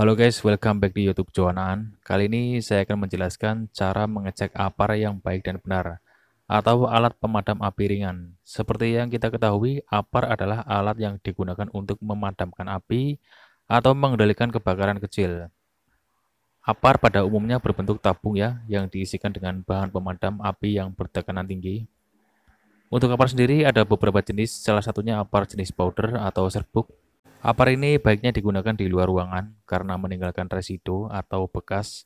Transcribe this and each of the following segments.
Halo guys, welcome back di YouTube Johanaan. Kali ini saya akan menjelaskan cara mengecek apar yang baik dan benar atau alat pemadam api ringan. Seperti yang kita ketahui, apar adalah alat yang digunakan untuk memadamkan api atau mengendalikan kebakaran kecil. Apar pada umumnya berbentuk tabung ya yang diisikan dengan bahan pemadam api yang bertekanan tinggi. Untuk apar sendiri ada beberapa jenis, salah satunya apar jenis powder atau serbuk Apar ini baiknya digunakan di luar ruangan karena meninggalkan residu atau bekas.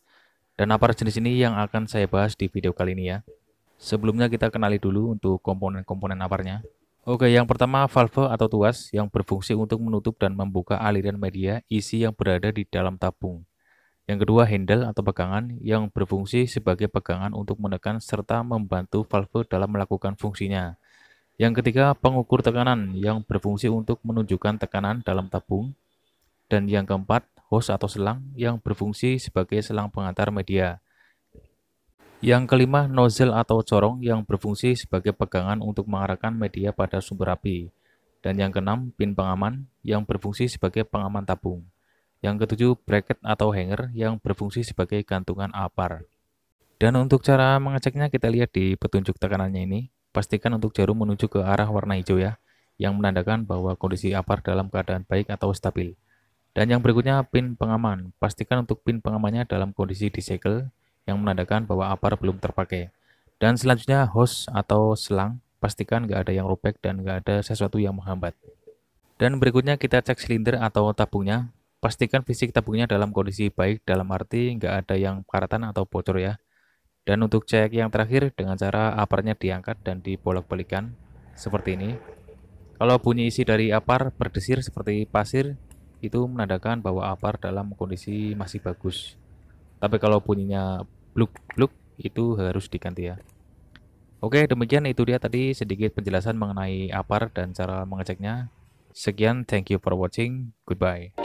Dan apar jenis ini yang akan saya bahas di video kali ini ya. Sebelumnya kita kenali dulu untuk komponen-komponen aparnya. Oke, yang pertama valve atau tuas yang berfungsi untuk menutup dan membuka aliran media isi yang berada di dalam tabung. Yang kedua handle atau pegangan yang berfungsi sebagai pegangan untuk menekan serta membantu valve dalam melakukan fungsinya. Yang ketiga, pengukur tekanan yang berfungsi untuk menunjukkan tekanan dalam tabung. Dan yang keempat, hose atau selang yang berfungsi sebagai selang pengantar media. Yang kelima, nozzle atau corong yang berfungsi sebagai pegangan untuk mengarahkan media pada sumber api. Dan yang keenam, pin pengaman yang berfungsi sebagai pengaman tabung. Yang ketujuh, bracket atau hanger yang berfungsi sebagai gantungan apar. Dan untuk cara mengeceknya kita lihat di petunjuk tekanannya ini. Pastikan untuk jarum menuju ke arah warna hijau ya, yang menandakan bahwa kondisi apar dalam keadaan baik atau stabil. Dan yang berikutnya pin pengaman. Pastikan untuk pin pengamannya dalam kondisi disegel yang menandakan bahwa apar belum terpakai. Dan selanjutnya hose atau selang. Pastikan nggak ada yang robek dan nggak ada sesuatu yang menghambat. Dan berikutnya kita cek silinder atau tabungnya. Pastikan fisik tabungnya dalam kondisi baik dalam arti nggak ada yang karatan atau bocor ya. Dan untuk cek yang terakhir dengan cara aparnya diangkat dan dibolak-balikan seperti ini. Kalau bunyi isi dari apar berdesir seperti pasir, itu menandakan bahwa apar dalam kondisi masih bagus. Tapi kalau bunyinya bluk-bluk, itu harus diganti ya. Oke, demikian itu dia tadi sedikit penjelasan mengenai apar dan cara mengeceknya. Sekian, thank you for watching, goodbye.